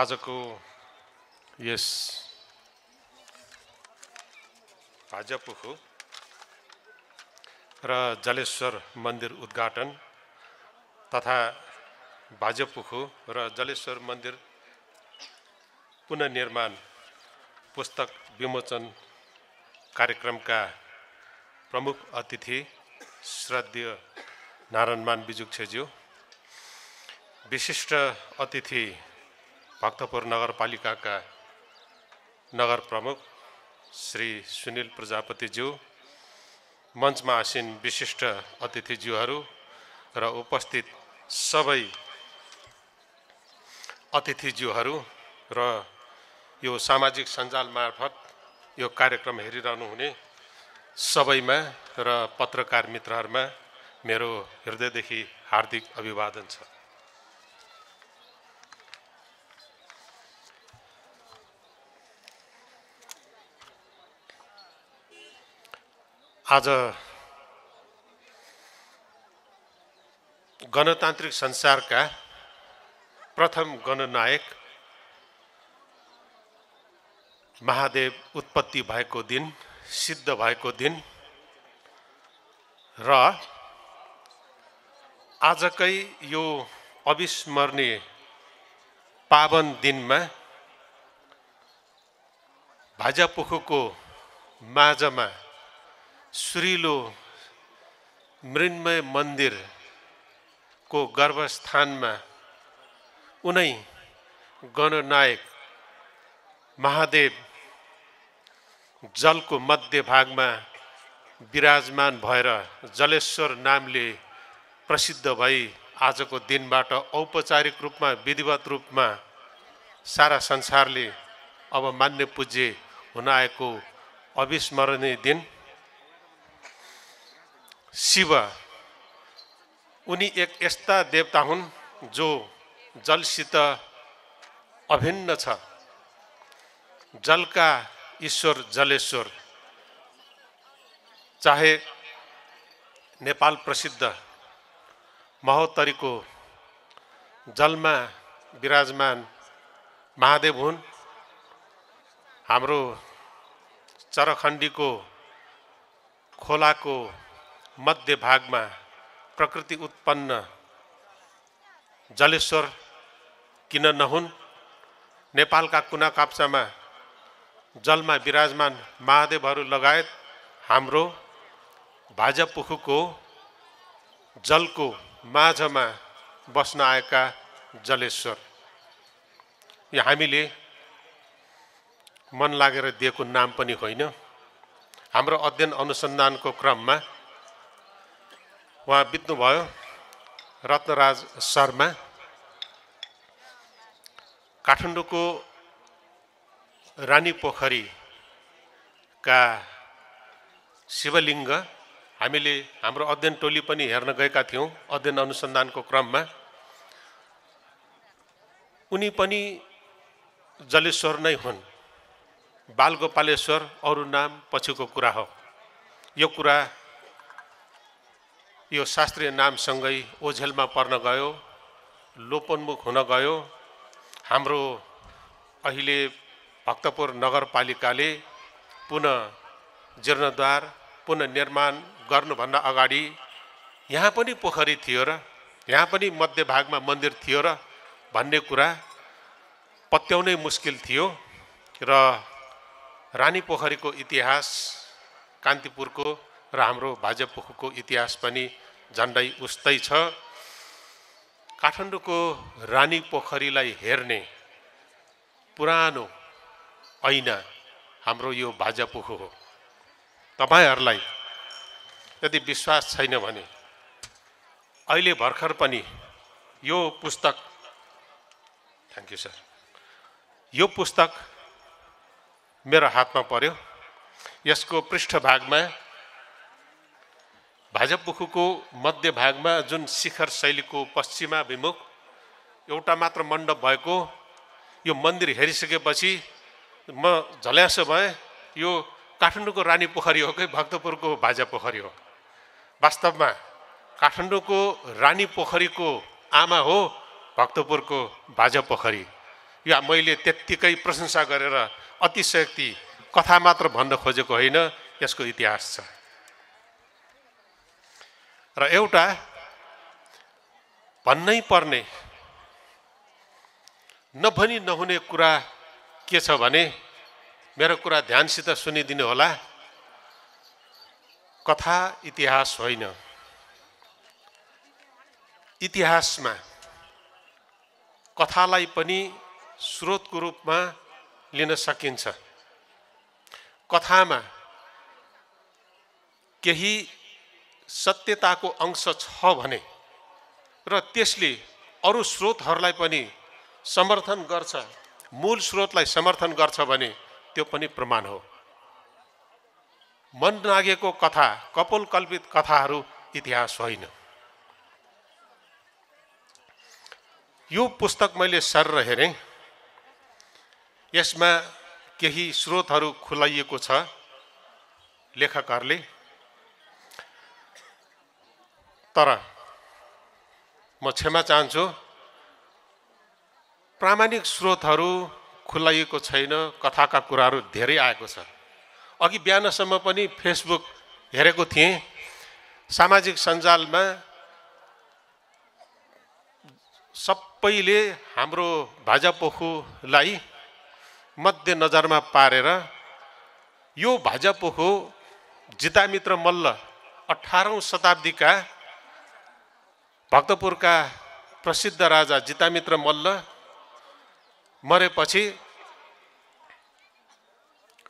आजको यस भाजपुखु र जलेश्वर मन्दिर उद्घाटन तथा भाजपुखु र जलेश्वर मन्दिर पुननिर्माण पुस्तक विमोचन कार्यक्रमका प्रमुख अतिथि श्रद्धेय नारायणमान बिजुक्षज्यू विशिष्ट अतिथि भक्तपुर नगरपालिकाका नगर प्रमुख श्री सुनिल प्रजापतिज्यू मञ्चमा आसिन विशिष्ट अतिथिज्यूहरू र उपस्थित सबै अतिथिज्यूहरू र यो सामाजिक सञ्जाल मार्फत यो कार्यक्रम हेरिरहनु हुने सबैमा र पत्रकार मित्रहरूमा मेरो हृदयदेखि हार्दिक अभिवादन छ आज गणतान्त्रिक संसारका प्रथम गणनायक महादेव उत्पत्ति भएको दिन सिद्ध भएको दिन र आजकै यो अविस्मरणीय पावन दिनमा भाजापोखोको माझमा सुरिलो मृन्मय मन्दिरको गर्भस्थानमा उनै गणनायक महादेव जलको मध्य भागमा विराजमान भएर जलेश्वर नामले प्रसिद्ध भई आजको दिनबाट औपचारिक रूपमा विधिवत रूपमा सारा संसारले अब मान्य पूज्य हुन आएको अविस्मरणीय दिन शिव उनी एक यस्ता देवता हुन् जो जलसित अभिन्न छ जलका ईश्वर जलेश्वर चाहे नेपाल प्रसिद्ध महोत्तरीको जलमा विराजमान महादेव हुन् हाम्रो चरखण्डीको खोलाको मध्य भागमा प्रकृति उत्पन्न जलेश्वर किन नहुन् नेपालका कुना काप्चामा जलमा विराजमान महादेवहरू लगायत हाम्रो भाजापुखुको जलको माझमा बस्न आएका जलेश्वर यो हामीले मन लागेर दिएको नाम पनि होइन हाम्रो अध्ययन अनुसन्धानको क्रममा उहाँ बित्नुभयो रत्नराज शर्मा काठमाडौँको रानी पोखरीका शिवलिङ्ग हामीले हाम्रो अध्ययन टोली पनि हेर्न गएका थियौँ अध्ययन अनुसन्धानको क्रममा उनी पनि जलेश्वर नै हुन् बालगोपालेश्वर अरू नाम पछिको कुरा हो यो कुरा यो शास्त्रीय नामसँगै ओझेलमा पर्न गयो लोपोन्मुख हुन गयो हाम्रो अहिले भक्तपुर नगरपालिकाले पुनः जीर्णद्वार पुनः निर्माण गर्नुभन्दा अगाडि यहाँ पनि पोखरी थियो र यहाँ पनि मध्यभागमा मन्दिर थियो र भन्ने कुरा पत्याउनै मुस्किल थियो र रानी पोखरीको इतिहास कान्तिपुरको र हाम्रो भाजपुखको इतिहास पनि झन्डै उस्तै छ काठमाडौँको रानी पोखरीलाई हेर्ने पुरानो ऐना हाम्रो यो भाजापोखो हो तपाईँहरूलाई यदि विश्वास छैन भने अहिले भर्खर पनि यो पुस्तक थ्याङ्क यू सर यो पुस्तक मेरो हातमा पर्यो यसको पृष्ठभागमा भाजपुखुको मध्यभागमा जुन शिखर शैलीको पश्चिमाभिमुख एउटा मात्र मण्डप भएको यो मन्दिर हेरिसकेपछि म झल्यासो भएँ यो काठमाडौँको रानी पोखरी हो कि भक्तपुरको भाजा पोखरी हो वास्तवमा काठमाडौँको रानी पोखरीको आमा हो भक्तपुरको भाजा पोखरी यो मैले त्यत्तिकै प्रशंसा गरेर अतिशयक्ति कथा मात्र भन्न खोजेको होइन यसको इतिहास छ र एउटा भन्नै पर्ने नभनी नहुने कुरा के छ भने मेरो कुरा ध्यानसित सुनिदिनु होला कथा इतिहास होइन इतिहासमा कथालाई पनि स्रोतको रूपमा लिन सकिन्छ कथामा केही सत्यताको अंश छ भने र त्यसले अरू स्रोतहरूलाई पनि समर्थन गर्छ मूल स्रोतलाई समर्थन गर्छ भने त्यो पनि प्रमाण हो मन नागेको कथा कपोल कल्पित कथाहरू इतिहास होइन यो पुस्तक मैले सर हेरेँ यसमा केही स्रोतहरू खुलाइएको छ लेखकहरूले तर म क्षमा चाहन्छु प्रामाणिक स्रोतहरू खुलाइएको छैन कथाका कुराहरू धेरै आएको छ अघि बिहानसम्म पनि फेसबुक हेरेको थिएँ सामाजिक सञ्जालमा सबैले हाम्रो भाजापोखुलाई मध्यनजरमा पारेर यो भाजापोखु जितामित्र मल्ल अठारौँ शताब्दीका भक्तपुरका प्रसिद्ध राजा जितामित्र मल्ल मरेपछि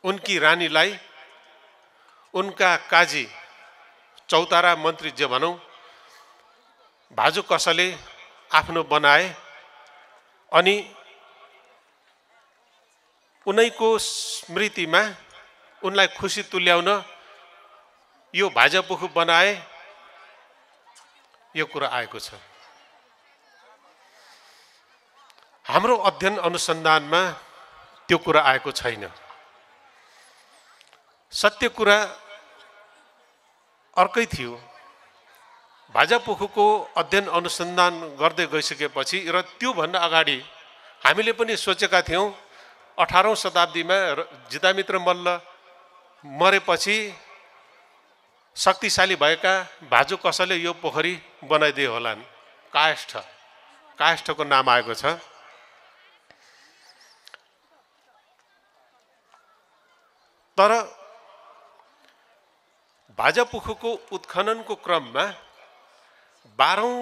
उनकी रानीलाई उनका काजी चौतारा मन्त्री जे भनौँ भाजु कसले आफ्नो बनाए अनि उनैको स्मृतिमा उनलाई खुसी तुल्याउन यो भाजापुखु बनाए यो कुरा आएको छ हाम्रो अध्ययन अनुसन्धानमा त्यो कुरा आएको छैन सत्य कुरा अर्कै थियो भाजापोखुको अध्ययन अनुसन्धान गर्दै गइसकेपछि र त्योभन्दा अगाडि हामीले पनि सोचेका थियौँ अठारौँ शताब्दीमा जितामित्र मल्ल मरेपछि शक्तिशाली भएका भाजु कसैले यो पोखरी बनाइदिए होलान् काष्ठ काष्ठको नाम आएको छ तर भाजापुखको उत्खननको क्रममा बाह्रौँ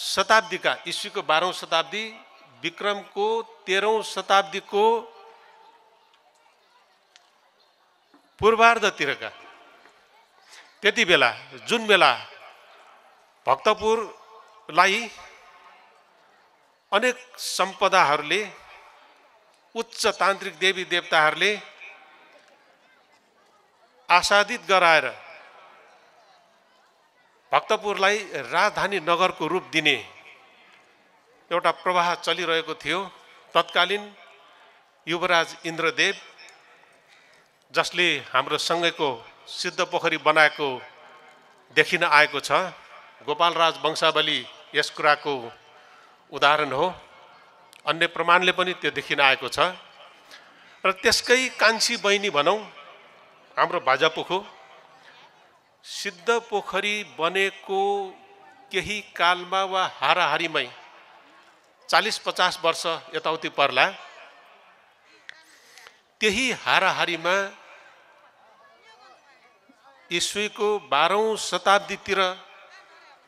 शताब्दीका इस्वीको बाह्रौँ शताब्दी विक्रमको तेह्रौँ शताब्दीको पूर्वार्धतिरका त्यति बेला जुन बेला भक्तपुरलाई अनेक सम्पदाहरूले उच्च तान्त्रिक देवी देवताहरूले आसादित गराएर भक्तपुरलाई राजधानी नगरको रूप दिने एउटा प्रवाह चलिरहेको थियो तत्कालीन युवराज इन्द्रदेव जसले हाम्रो सँगैको सिद्ध पोखरी बनाएको देखिन आएको छ गोपालराज वंशावली यस कुराको उदाहरण हो अन्य प्रमाणले पनि त्यो देखिन आएको छ र त्यसकै कान्छी बहिनी भनौँ हाम्रो भाजापोखो सिद्ध पोखरी बनेको केही कालमा वा हाराहारीमै चालिस पचास वर्ष यताउति पर्ला त्यही हाराहारीमा इस्वीको बाह्रौँ शताब्दीतिर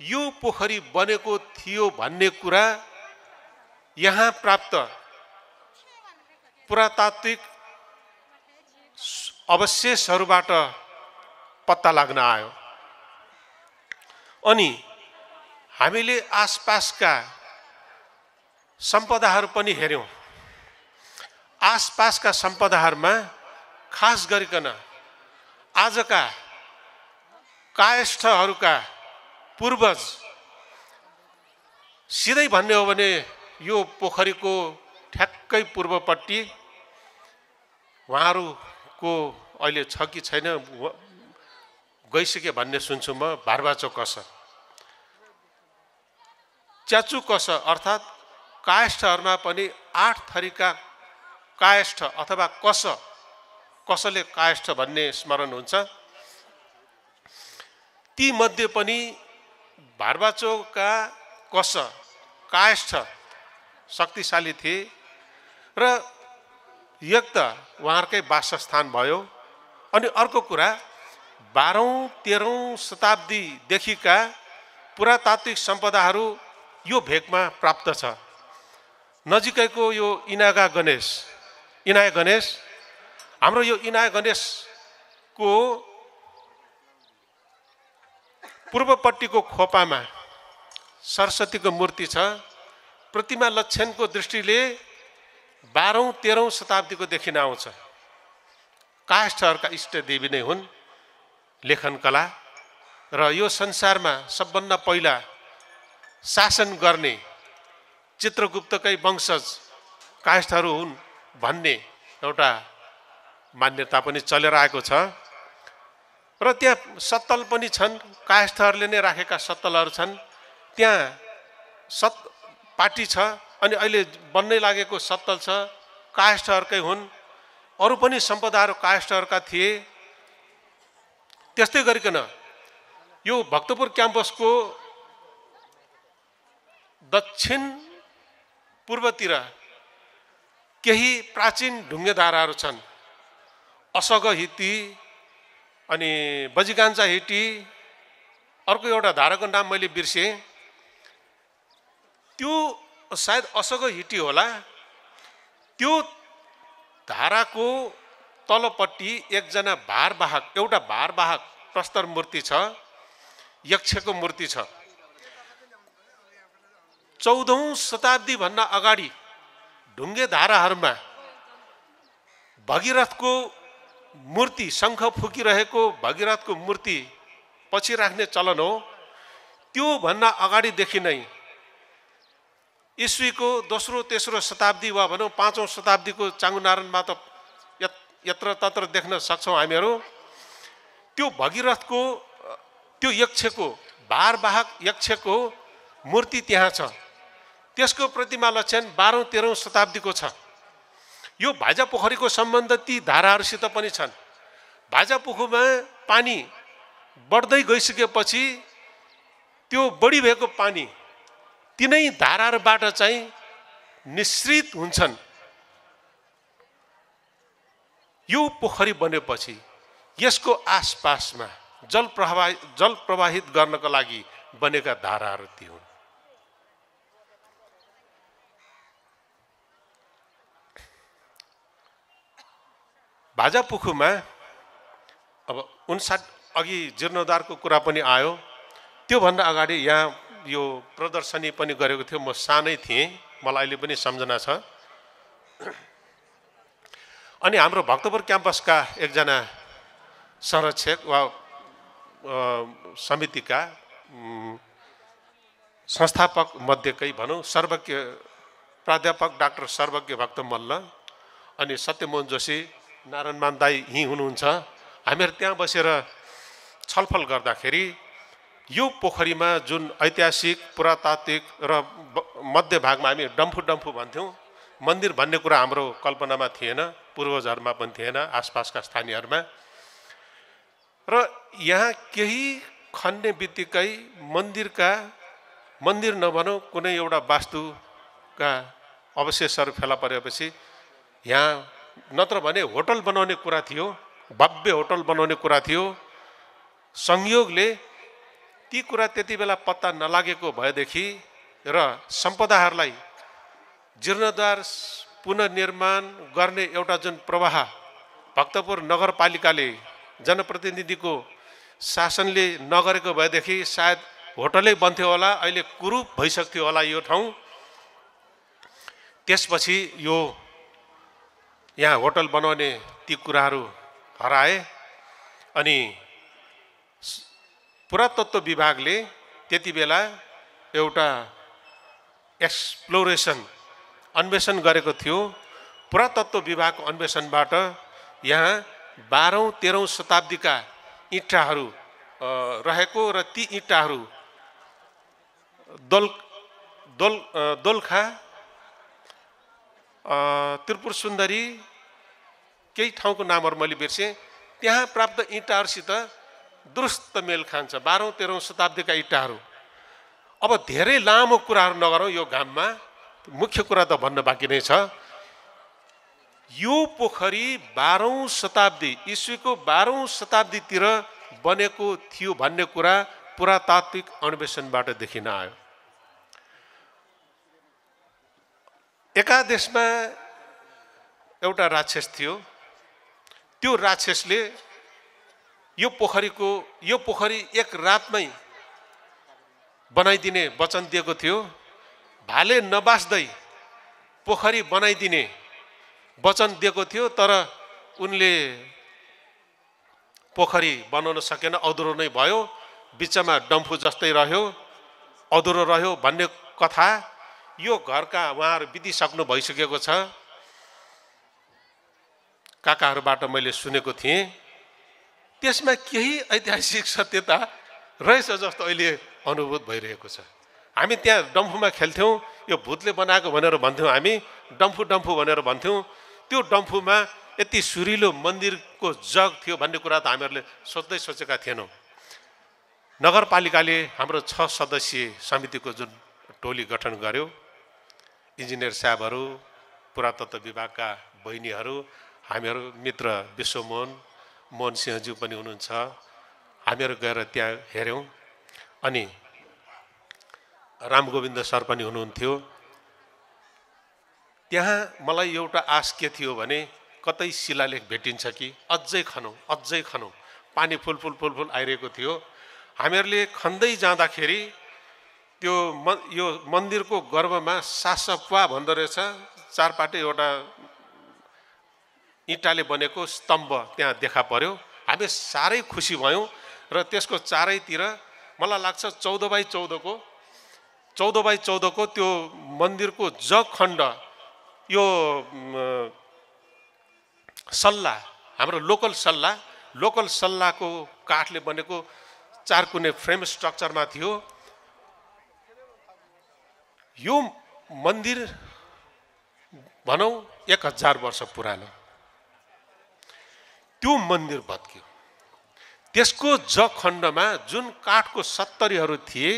यो पोखरी बनेको थियो भन्ने कुरा यहाँ प्राप्त पुरातात्विक अवशेषहरूबाट पत्ता लाग्न आयो अनि हामीले आसपासका सम्पदाहरू पनि हेऱ्यौँ आसपासका सम्पदाहरूमा खास गरिकन आजका कायस्थहरूका पूर्वज सिधै भन्ने हो भने यो पोखरीको ठ्याक्कै पूर्वपट्टि उहाँहरूको अहिले छ कि छैन गइसके भन्ने सुन्छु म भारबाचो कस च्याचु कस अर्थात् कायष्ठहरूमा पनि आठ थरीका कायष्ठ अथवा कस कसले कायष्ठ भन्ने स्मरण हुन्छ तीमध्ये पनि भारवाचोका कस कायस्थ शक्तिशाली थिए र यक्त त उहाँहरूकै वासस्थान भयो अनि अर्को कुरा बाह्रौँ तेह्रौँ शताब्दीदेखिका पुरातात्विक सम्पदाहरू यो भेगमा प्राप्त छ नजिकैको यो इनागा गणेश इनाय गणेश हाम्रो यो इनाय गणेशको पूर्वपट्टिको खोपामा सरस्वतीको मूर्ति छ प्रतिमा लक्षणको दृष्टिले बाह्रौँ तेह्रौँ शताब्दीको देखिन आउँछ काष्ठहरूका इष्टदेवी नै हुन् कला र यो संसारमा सबभन्दा पहिला शासन गर्ने चित्रगुप्तकै वंशज काष्ठहरू हुन् भन्ने एउटा मान्यता पनि चलेर आएको छ र त्यहाँ सत्तल पनि छन् कायस्थहरूले नै राखेका सत्तलहरू छन् त्यहाँ सत् पार्टी छ अनि अहिले बन्नै लागेको सत्तल छ कायस्थहरूकै हुन् अरू पनि सम्पदाहरू कायस्थहरूका थिए त्यस्तै गरिकन यो भक्तपुर क्याम्पसको दक्षिण पूर्वतिर केही प्राचीन ढुङ्गेधाराहरू छन् असगहिती अनि बजिकान्छा हिटी अर्को एउटा धाराको नाम मैले बिर्सेँ त्यो सायद असगो हिटी होला त्यो धाराको तलपट्टि एकजना भारवाहक एउटा भारवाहक प्रस्तर मूर्ति छ यक्षको मूर्ति छ चौधौँ शताब्दीभन्दा अगाडि ढुङ्गे धाराहरूमा भगीरथको मूर्ति शङ्ख फुकिरहेको भगीरथको मूर्ति पछि राख्ने चलन हो त्योभन्दा अगाडिदेखि नै इस्वीको दोस्रो तेस्रो शताब्दी वा भनौँ पाँचौँ शताब्दीको चाङ्गुनारायणमा त यत्र तत्र देख्न सक्छौँ हामीहरू त्यो भगीरथको त्यो यक्षको भारवाहक यक्षको मूर्ति त्यहाँ छ त्यसको प्रतिमा लक्षण बाह्रौँ तेह्रौँ शताब्दीको छ यो भाजा पोखरीको सम्बन्ध ती धाराहरूसित पनि छन् भाजा पोखरीमा पानी बढ्दै गइसकेपछि त्यो बढी भएको पानी तिनै धाराहरूबाट चाहिँ निश्रित हुन्छन् यो पोखरी बनेपछि यसको आसपासमा जल प्रवाह जल प्रवाहित गर्नको लागि बनेका धाराहरू ती हुन् भाजापुखुमा अब उन्साठ अघि जीर्णोद्धारको कुरा पनि आयो त्योभन्दा अगाडि यहाँ यो प्रदर्शनी पनि गरेको थियो म सानै थिएँ मलाई अहिले पनि सम्झना छ अनि हाम्रो भक्तपुर क्याम्पसका एकजना संरक्षक वा समितिका संस्थापक मध्येकै भनौँ सर्वज्ञ प्राध्यापक डाक्टर सर्वज्ञ भक्त मल्ल अनि सत्यमोहन जोशी नारायणमान दाई यहीँ हुनुहुन्छ हामीहरू त्यहाँ बसेर छलफल गर्दाखेरि यो पोखरीमा जुन ऐतिहासिक पुरातात्विक र मध्यभागमा हामी डम्फु डम्फु भन्थ्यौँ मन्दिर भन्ने कुरा हाम्रो कल्पनामा थिएन पूर्वजहरूमा पनि थिएन आसपासका स्थानीयहरूमा र यहाँ केही खन्ने बित्तिकै मन्दिरका मन्दिर नभनौँ कुनै एउटा वास्तुका अवशेषहरू फेला परेपछि यहाँ नत्र भने होटल बनाउने कुरा थियो भव्य होटल बनाउने कुरा थियो संयोगले ती कुरा त्यति बेला पत्ता नलागेको भएदेखि र सम्पदाहरूलाई जीर्णद्वार पुनर्निर्माण गर्ने एउटा जुन प्रवाह भक्तपुर नगरपालिकाले जनप्रतिनिधिको शासनले नगरेको भएदेखि सायद होटलै बन्थ्यो होला अहिले कुरूप भइसक्थ्यो होला यो ठाउँ त्यसपछि यो यहाँ होटल बनाउने ती कुराहरू हराए अनि पुरातत्व विभागले त्यति बेला एउटा एक्सप्लोरेसन अन्वेषण गरेको थियो पुरातत्व विभागको अन्वेषणबाट यहाँ बाह्रौँ तेह्रौँ शताब्दीका इँटाहरू रहेको र ती इँटाहरू दोल दोल दोलखा त्रिपुर सुन्दरी केही ठाउँको नामहरू मैले बिर्सेँ त्यहाँ प्राप्त इँटाहरूसित दुरुस्त मेल खान्छ बाह्रौँ तेह्रौँ शताब्दीका इँटाहरू अब धेरै लामो कुराहरू नगरौँ यो घाममा मुख्य कुरा त भन्न बाँकी नै छ यो पोखरी बाह्रौँ शताब्दी इस्वीको बाह्रौँ शताब्दीतिर बनेको थियो भन्ने कुरा पुरातात्विक अन्वेषणबाट देखिन आयो एकादेशमा एउटा राक्षस थियो त्यो राक्षसले यो पोखरीको यो पोखरी एक रातमै बनाइदिने वचन दिएको थियो भाले नबास्दै पोखरी बनाइदिने वचन दिएको थियो तर उनले पोखरी बनाउन सकेन अधुरो नै भयो बिचमा डम्फु जस्तै रह्यो अधुरो रह्यो भन्ने कथा यो घरका उहाँहरू बितिसक्नु भइसकेको छ काकाहरूबाट मैले सुनेको थिएँ त्यसमा केही ऐतिहासिक सत्यता रहेछ जस्तो अहिले अनुभूत भइरहेको छ हामी त्यहाँ डम्फुमा खेल्थ्यौँ यो भूतले बनाएको भनेर भन्थ्यौँ हामी डम्फु डम्फु भनेर भन्थ्यौँ त्यो डम्फुमा यति सुरिलो मन्दिरको जग थियो भन्ने कुरा त हामीहरूले सोच्दै सोचेका थिएनौँ नगरपालिकाले हाम्रो छ सदस्यीय समितिको जुन टोली गठन गर्यो इन्जिनियर साहबहरू पुरातत्व विभागका बहिनीहरू हामीहरू मित्र विश्वमोहन मोहन सिंहज्यू पनि हुनुहुन्छ हामीहरू गएर त्यहाँ हेऱ्यौँ अनि रामगोविन्द सर पनि हुनुहुन्थ्यो त्यहाँ मलाई एउटा आश के थियो भने कतै शिलालेख भेटिन्छ कि अझै खनौँ अझै खनौँ पानी फुलफुल फुलफुल आइरहेको थियो हामीहरूले खन्दै जाँदाखेरि त्यो म यो मन्दिरको गर्भमा सासपवा भन्दो रहेछ चारपाटे एउटा इँटाले बनेको स्तम्भ त्यहाँ देखा पर्यो हामी साह्रै खुसी भयौँ र त्यसको चारैतिर मलाई लाग्छ चौध बाई चौधको चौध बाई चौधको त्यो मन्दिरको खण्ड यो सल्ला हाम्रो लोकल सल्ला लोकल सल्लाहको काठले बनेको चारकुने फ्रेम स्ट्रक्चरमा थियो यो मन्दिर भनौँ एक हजार वर्ष पुरानो त्यो मन्दिर भत्कियो त्यसको खण्डमा जुन काठको सत्तरीहरू थिए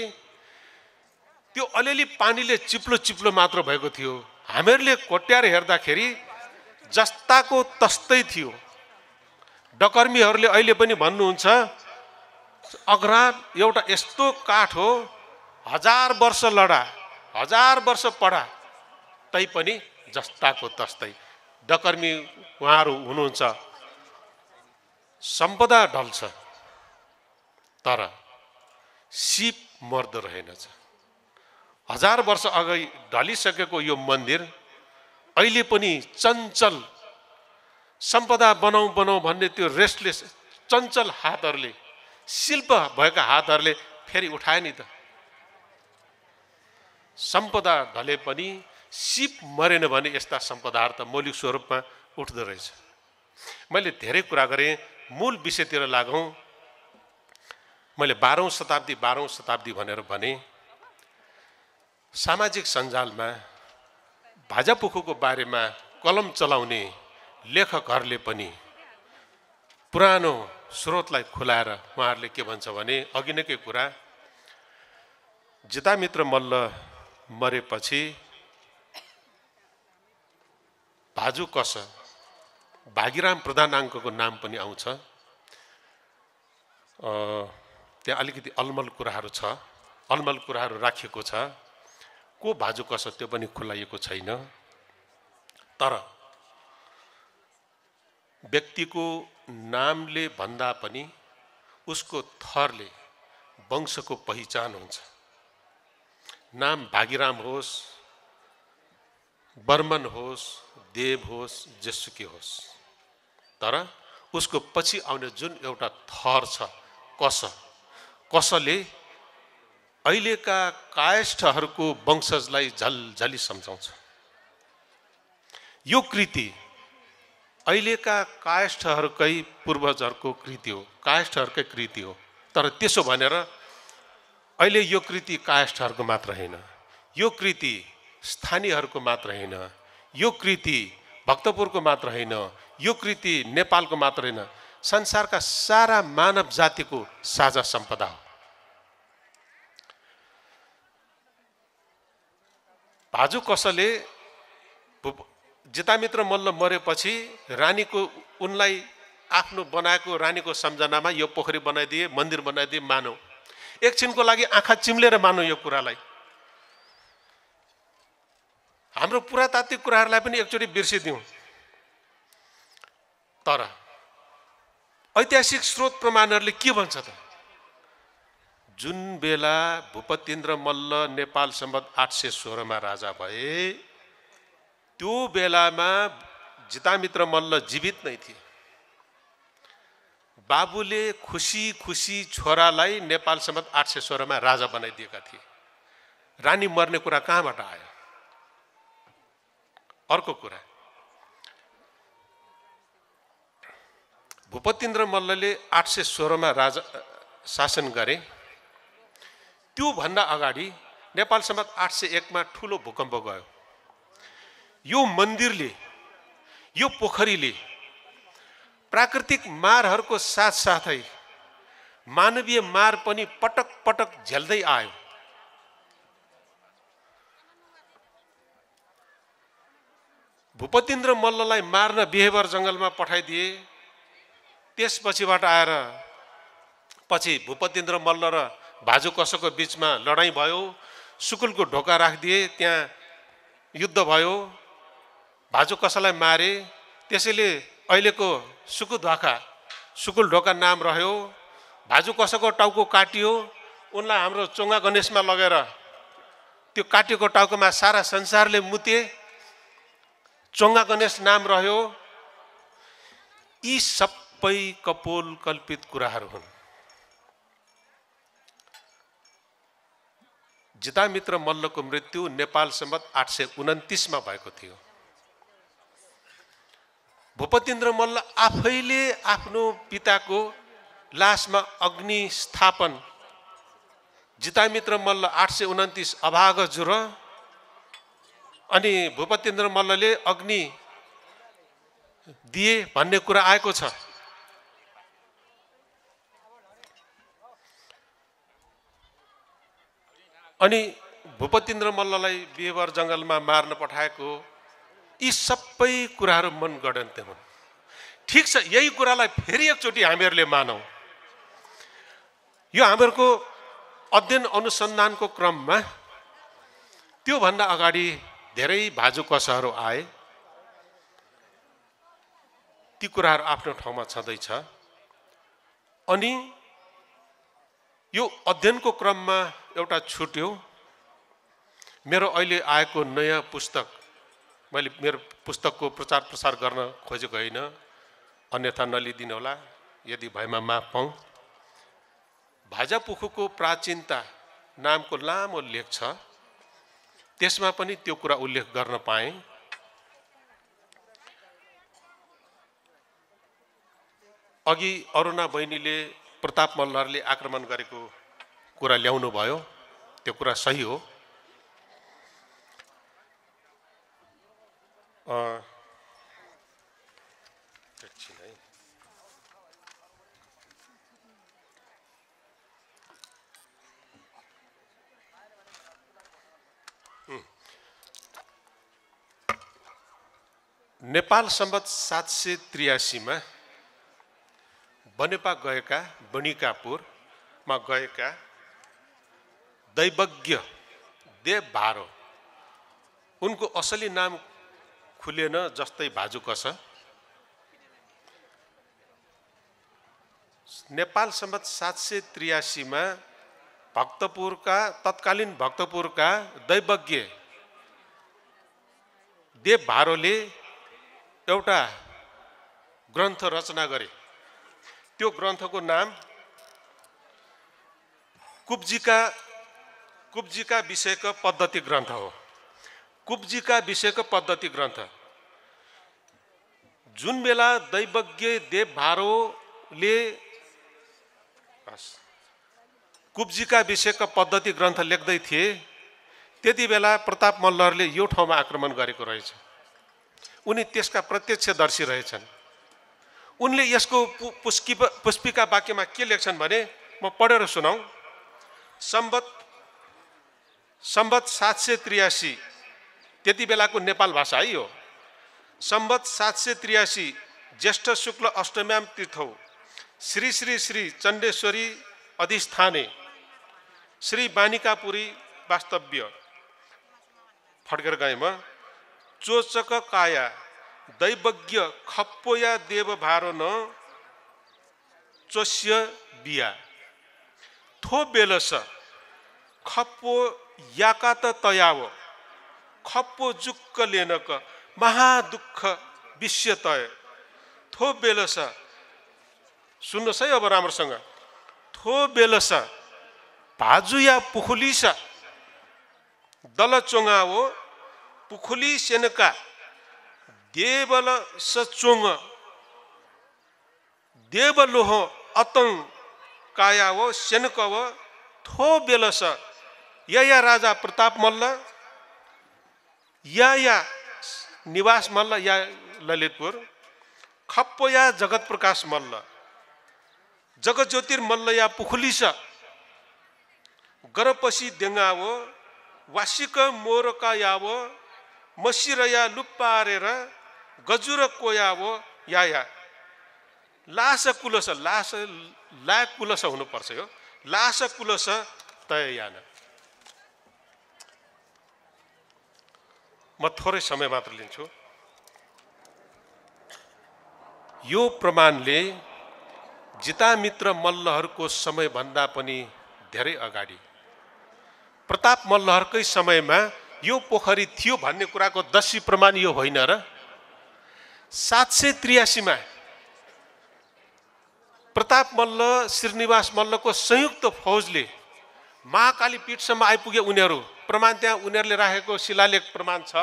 त्यो अलिअलि पानीले चिप्लो चिप्लो मात्र भएको थियो हामीहरूले कोट्याएर हेर्दाखेरि जस्ताको तस्तै थियो डकर्मीहरूले अहिले पनि भन्नुहुन्छ अग्रा एउटा यस्तो काठ हो हजार वर्ष लडा हजार वर्ष पढा तैपनि जस्ताको तस्तै डकर्मी उहाँहरू हुनुहुन्छ सम्पदा ढल्छ तर सिप मर्दो रहेनछ हजार वर्ष अगाडि ढलिसकेको यो मन्दिर अहिले पनि चञ्चल सम्पदा बनाऊ बनाऊ भन्ने त्यो रेस्टलेस चञ्चल हातहरूले शिल्प भएका हातहरूले फेरि उठाए नि त सम्पदा ढले पनि सिप मरेन भने यस्ता सम्पदाहरू त मौलिक स्वरूपमा उठ्दो रहेछ मैले धेरै कुरा गरेँ मूल विषयतिर लागौँ मैले बाह्रौँ शताब्दी बाह्रौँ शताब्दी भनेर भने सामाजिक सञ्जालमा भाजापुखुको बारेमा कलम चलाउने लेखकहरूले पनि पुरानो स्रोतलाई खुलाएर उहाँहरूले के भन्छ भने अघि नै कुरा जितामित्र मल्ल मरेपछि भाजु कस भागिराम प्रधान अङ्कको नाम पनि आउँछ त्यहाँ अलिकति अलमल कुराहरू छ अलमल कुराहरू राखिएको छ को भाजु कस त्यो पनि खुलाइएको छैन तर व्यक्तिको नामले भन्दा पनि उसको थरले वंशको पहिचान हुन्छ नाम भागीराम होस् बर्मन होस् देव होस् जेसुकी होस् तर उसको पछि आउने जुन एउटा थर छ कस कसले अहिलेका कायष्ठहरूको वंशजलाई झलझली सम्झाउँछ यो कृति अहिलेका कायष्ठहरूकै पूर्वजहरूको कृति हो कायष्ठहरूकै कृति हो तर त्यसो भनेर अहिले यो कृति कायस्थहरूको मात्र होइन यो कृति स्थानीयहरूको मात्र होइन यो कृति भक्तपुरको मात्र होइन यो कृति नेपालको मात्र होइन संसारका सारा मानव जातिको साझा सम्पदा हो भाजु कसले जितामित्र मल्ल मरेपछि रानीको उनलाई आफ्नो बनाएको रानीको सम्झनामा यो पोखरी बनाइदिए मन्दिर बनाइदिए मानौ एकछिनको लागि आँखा चिम्लेर मान्नु यो कुरालाई हाम्रो पुरातात्विक कुराहरूलाई पनि एकचोटि बिर्सिदिउँ तर ऐतिहासिक स्रोत प्रमाणहरूले के भन्छ त जुन बेला भूपतेन्द्र मल्ल नेपाल सम्बत आठ सय सोह्रमा राजा भए त्यो बेलामा जितामित्र मल्ल जीवित नै थिए बाबुले खुसी खुसी छोरालाई नेपाल समेत आठ सय सोह्रमा राजा बनाइदिएका थिए रानी मर्ने कुरा कहाँबाट आयो अर्को कुरा भूपतिन्द्र मल्लले आठ सय सोह्रमा राजा शासन गरे त्योभन्दा अगाडि नेपाल समाज आठ सय एकमा ठुलो भूकम्प गयो यो मन्दिरले यो पोखरीले प्राकृतिक मारहरूको साथसाथै मानवीय मार पनि पटक पटक झेल्दै आयो भूपतिन्द्र मल्ललाई मार्न बिहेवर जङ्गलमा पठाइदिए त्यसपछिबाट आएर पछि भूपतिन्द्र मल्ल र भाजु कसोको बिचमा लडाइँ भयो सुकुलको ढोका राखिदिए त्यहाँ युद्ध भयो भाजु कसलाई मारे त्यसैले अहिलेको सुकु ढोका सुकुल ढोका नाम रह्यो भाजु कसैको टाउको काटियो उनलाई हाम्रो चोङ्गा गणेशमा लगेर त्यो काटिएको टाउकोमा सारा संसारले मुते चोङ्गा गणेश नाम रह्यो यी सबै कपोल कल्पित कुराहरू हुन् जितामित्र मल्लको मृत्यु नेपाल सम्बन्ध आठ सय उन्तिसमा भएको थियो भूपतिन्द्र मल्ल आफैले आफ्नो पिताको लासमा अग्नि स्थापन जितामित्र मल्ल आठ सय उन्तिस अभाग जुर अनि भूपतिन्द्र मल्लले अग्नि दिए भन्ने कुरा आएको छ अनि भूपतिन्द्र मल्ललाई बिहेवर जङ्गलमा मार्न पठाएको यी सबै कुराहरू मनगणन्त हुन् ठिक छ यही कुरालाई फेरि एकचोटि हामीहरूले मानौँ यो हामीहरूको अध्ययन अनुसन्धानको क्रममा त्योभन्दा अगाडि धेरै भाजुकसहरू आए ती कुराहरू आफ्नो ठाउँमा छँदैछ अनि यो अध्ययनको क्रममा एउटा छुट्यो मेरो अहिले आएको नयाँ पुस्तक मैले मेरो पुस्तकको प्रचार प्रसार गर्न खोजेको होइन अन्यथा होला यदि भएमा माफ पाउँ भाजापुखुको प्राचीनता नामको लामो लेख छ त्यसमा पनि त्यो कुरा उल्लेख गर्न पाएँ अघि अरुणा बहिनीले प्रताप मल्लरले आक्रमण गरेको कुरा ल्याउनु भयो त्यो कुरा सही हो Hmm. नेपाल सम्बत सात सय त्रियासीमा बनेपा गएका बनिकापुरमा गएका दैवज्ञ देव भारो उनको असली नाम खुलेन जस्तै भाजु कस नेपाल सम्बत सात सय त्रियासीमा भक्तपुरका तत्कालीन भक्तपुरका दैवज्ञ देव भारोले एउटा ग्रन्थ रचना गरे त्यो ग्रन्थको नाम कुब्जीका कुब्जीका विषयको पद्धति ग्रन्थ हो कुब्जीका विषयको पद्धति ग्रन्थ जुन बेला दैवज्ञ देव भारोले कुब्जीका विषयका पद्धति ग्रन्थ लेख्दै थिए त्यति बेला प्रताप मल्लहरले यो ठाउँमा आक्रमण गरेको रहेछ उनी त्यसका प्रत्यक्षदर्शी रहेछन् उनले यसको पु पुष्कि पुष्पिका वाक्यमा के लेख्छन् भने म पढेर सुनाउँ सम्बत सम्बत सात सय त्रियासी त्यति बेलाको नेपाल भाषा है यो सम्बत सात सय त्रियासी ज्येष्ठ शुक्ल अष्टम्याम तीर्थौ श्री श्री श्री चण्डेश्वरी अधिष्ठाने श्री बानिकापुरी वास्तव्य फड्केर गएँ चोचक काया दैवज्ञ खप्पोया देव भारो न चोस्य बिया थो बेलस खप्पो याका त तयाव खप्पो जुक्क लेनक महादुःख विश्वतय थो बेलस सुन्नुहोस् है अब राम्रोसँग थो बेलसा भाजुया पुखुलिसा दलचोङा हो पुखुली सेनका देवल सचोङ देवलोह अतङ काया हो सेनक हो थो बेलस या, या राजा प्रताप मल्ल या या निवास मल्ल या ललितपुर खप्पो या जगत प्रकाश मल्ल जगत या पुखुलिस गरपसी देङ्गावो वासिक मोरका यावो मसिरया लुप्पारेर गजुर कोयावो या या लास कुलस लास ला कुलस हुनुपर्छ यो लास कुलस तय याना म थोरै समय मात्र लिन्छु यो प्रमाणले जितामित्र मल्लहरूको समयभन्दा पनि धेरै अगाडि प्रताप मल्लहरूकै समयमा यो पोखरी थियो भन्ने कुराको दसी प्रमाण यो होइन र सात सय त्रियासीमा प्रताप मल्ल श्रीनिवास मल्लको संयुक्त फौजले महाकाली पीठसम्म आइपुगे उनीहरू प्रमाण त्यहाँ उनीहरूले राखेको शिलालेख प्रमाण छ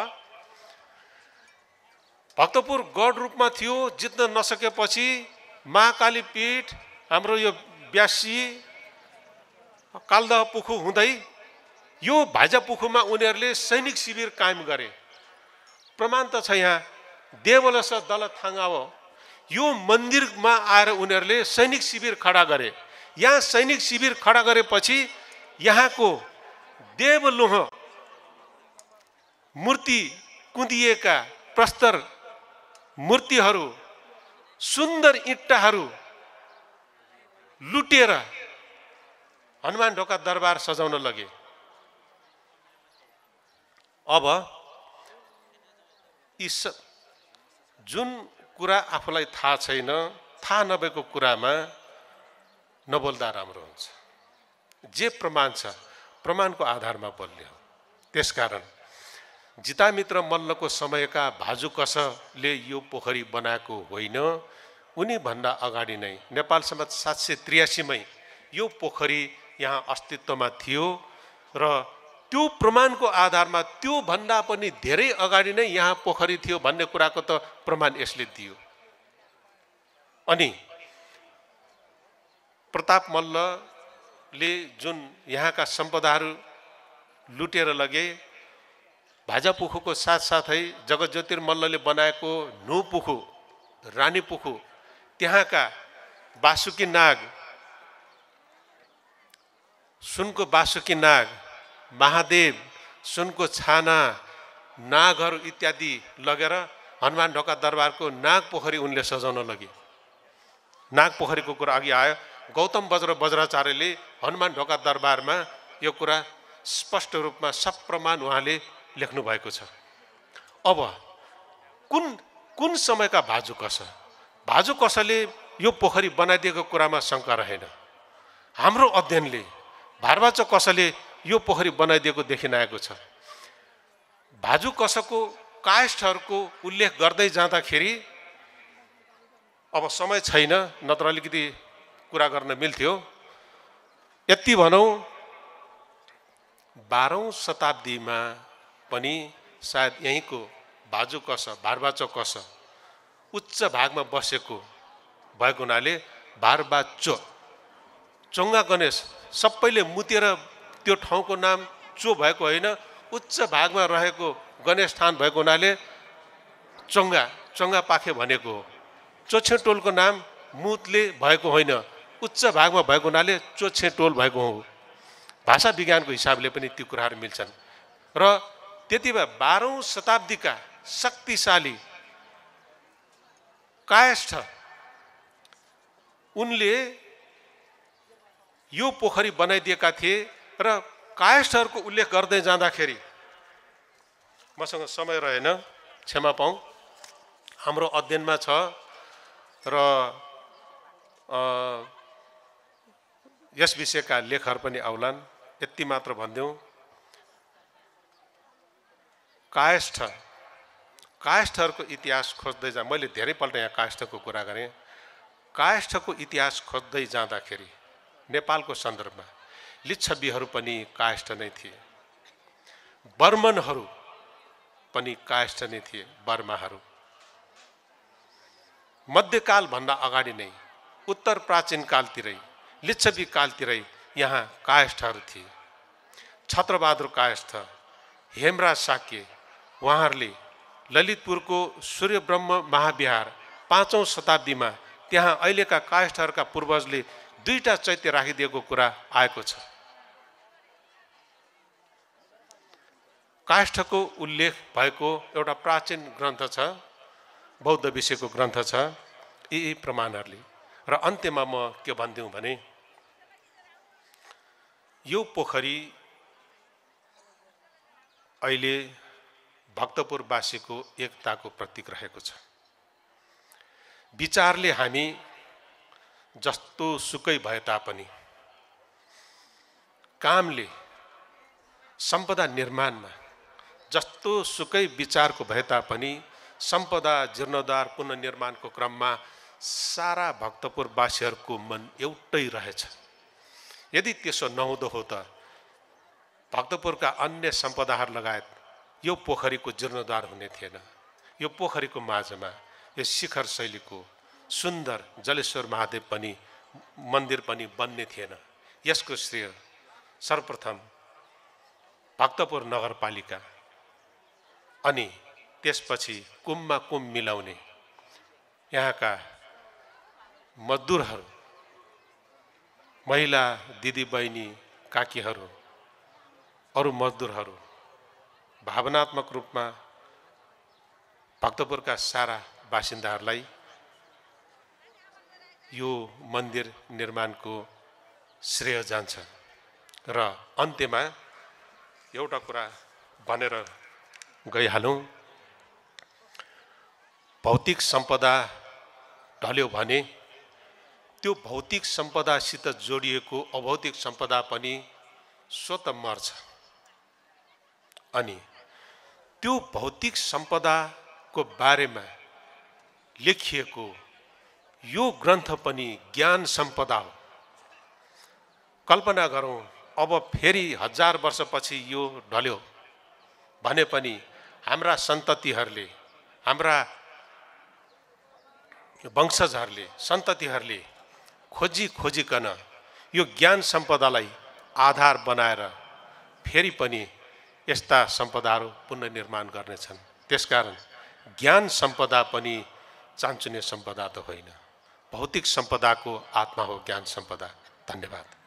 भक्तपुर गढ रूपमा थियो जित्न नसकेपछि महाकाली पीठ हाम्रो यो ब्यासी कालदह पुखु हुँदै यो भाइजा पुखुमा उनीहरूले सैनिक शिविर कायम गरे प्रमाण त छ यहाँ देवलस दल थाङ्गा हो यो मन्दिरमा आएर उनीहरूले सैनिक शिविर खडा गरे यहाँ सैनिक शिविर खडा गरेपछि यहाँको देवलोह मूर्ति कुदिएका प्रस्तर मूर्तिहरू सुन्दर इट्टाहरू लुटेर हनुमान ढोका दरबार सजाउन लगे अब यी जुन कुरा आफूलाई थाहा छैन थाहा नभएको कुरामा नबोल्दा राम्रो हुन्छ जे प्रमाण छ प्रमाणको आधारमा बोल्ने हो त्यसकारण जितामित्र मल्लको समयका भाजुकसले यो पोखरी बनाएको होइन उनीभन्दा अगाडि नै नेपाल समाज सात सय त्रियासीमै यो पोखरी यहाँ अस्तित्वमा थियो र त्यो प्रमाणको आधारमा त्योभन्दा पनि धेरै अगाडि नै यहाँ पोखरी थियो भन्ने कुराको त प्रमाण यसले दियो अनि प्रताप मल्ल ले जुन यहाँका सम्पदाहरू लुटेर लगे भाजापुखुको साथसाथै जगत ज्योतिर्मल्लले बनाएको नुपुखु रानीपुखु त्यहाँका बासुकी नाग सुनको बासुकी नाग महादेव सुनको छाना नागहरू इत्यादि लगेर हनुमान ढोका दरबारको नाग पोखरी उनले सजाउन लगे नाग पोखरीको कुरा अघि आयो गौतम बज्र बज्राचार्यले हनुमान ढोका दरबारमा यो कुरा स्पष्ट रूपमा प्रमाण उहाँले लेख्नुभएको छ अब कुन कुन समयका भाजु कस भाजु कसले यो पोखरी बनाइदिएको कुरामा शङ्का रहेन हाम्रो अध्ययनले भारवाच कसले यो पोखरी बनाइदिएको देखिन आएको छ भाजु कसको कास्टहरूको उल्लेख गर्दै जाँदाखेरि अब समय छैन नत्र अलिकति कुरा गर्न मिल्थ्यो यति भनौँ बाह्रौँ शताब्दीमा पनि सायद यहीँको भाजु कस भारबाचो कस उच्च भागमा बसेको भएको हुनाले भारबाचो चोङ्गा गणेश सबैले मुतेर त्यो ठाउँको नाम चो भएको होइन उच्च भागमा रहेको गणेश स्थान भएको हुनाले चङ्गा चङ्गा पाखे भनेको हो चोछेटोलको नाम मुतले भएको होइन उच्च भागमा भएको हुनाले चोछे टोल भएको हो भाषा विज्ञानको हिसाबले पनि ती कुराहरू मिल्छन् र त्यति भए बाह्रौँ शताब्दीका शक्तिशाली कायष्ठ उनले यो पोखरी बनाइदिएका थिए र कायष्ठहरूको उल्लेख गर्दै जाँदाखेरि मसँग समय रहेन क्षमा पाउँ हाम्रो अध्ययनमा छ र यस विषयका लेखहरू पनि आउलान् यति मात्र भनिदिउँ कायस्ठ कायस्थहरूको इतिहास खोज्दै जा मैले धेरैपल्ट यहाँ काष्ठको कुरा गरेँ कायस्थको इतिहास खोज्दै जाँदाखेरि नेपालको सन्दर्भमा लिच्छवीहरू पनि कायस्थ नै थिए बर्मनहरू पनि कायस्थ नै थिए बर्माहरू मध्यकालभन्दा अगाडि नै उत्तर प्राचीन कालतिरै लिच्छवी कालतिरै यहाँ कायष्ठहरू थिए छत्रबहादुर कायष्ठ हेमराज साक्य उहाँहरूले ललितपुरको सूर्यब्रह्म महाविहार पाँचौँ शताब्दीमा त्यहाँ अहिलेका कायष्ठहरूका पूर्वजले दुईवटा चैत्य राखिदिएको कुरा आएको छ काष्ठको उल्लेख भएको एउटा प्राचीन ग्रन्थ छ बौद्ध विषयको ग्रन्थ छ यी प्रमाणहरूले र अन्त्यमा म के भनिदिउँ भने यो पोखरी अहिले भक्तपुरवासीको एकताको प्रतीक रहेको छ विचारले हामी जस्तो सुकै भए तापनि कामले सम्पदा निर्माणमा जस्तो सुकै विचारको भए तापनि सम्पदा जीर्णोद्धार पुनर्निर्माणको क्रममा सारा भक्तपुरवासीहरूको मन एउटै रहेछ यदि त्यसो नहुँदो हो त भक्तपुरका अन्य सम्पदाहरू लगायत यो पोखरीको जीर्णोद्धार हुने थिएन यो पोखरीको माझमा यो शिखर शैलीको सुन्दर जलेश्वर महादेव पनि मन्दिर पनि बन्ने थिएन यसको श्रेय सर्वप्रथम भक्तपुर नगरपालिका अनि त्यसपछि कुममा कुम मिलाउने यहाँका मजदुरहरू महिला दिदीबहिनी काकीहरू अरू मजदुरहरू भावनात्मक रूपमा भक्तपुरका सारा बासिन्दाहरूलाई यो मन्दिर निर्माणको श्रेय जान्छ र अन्त्यमा एउटा कुरा भनेर गइहालौँ भौतिक सम्पदा ढल्यो भने त्यो भौतिक सम्पदासित जोडिएको अभौतिक सम्पदा पनि स्वत मर्छ अनि त्यो भौतिक सम्पदाको बारेमा लेखिएको यो ग्रन्थ पनि ज्ञान सम्पदा हो कल्पना गरौँ अब फेरि हजार वर्षपछि यो ढल्यो भने पनि हाम्रा सन्ततिहरूले हाम्रा वंशजहरूले सन्ततिहरूले खोजी खोजिकन यो ज्ञान सम्पदालाई आधार बनाएर फेरि पनि यस्ता सम्पदाहरू पुनर्निर्माण गर्नेछन् त्यसकारण ज्ञान सम्पदा पनि चान्चुने सम्पदा त होइन भौतिक सम्पदाको आत्मा हो ज्ञान सम्पदा धन्यवाद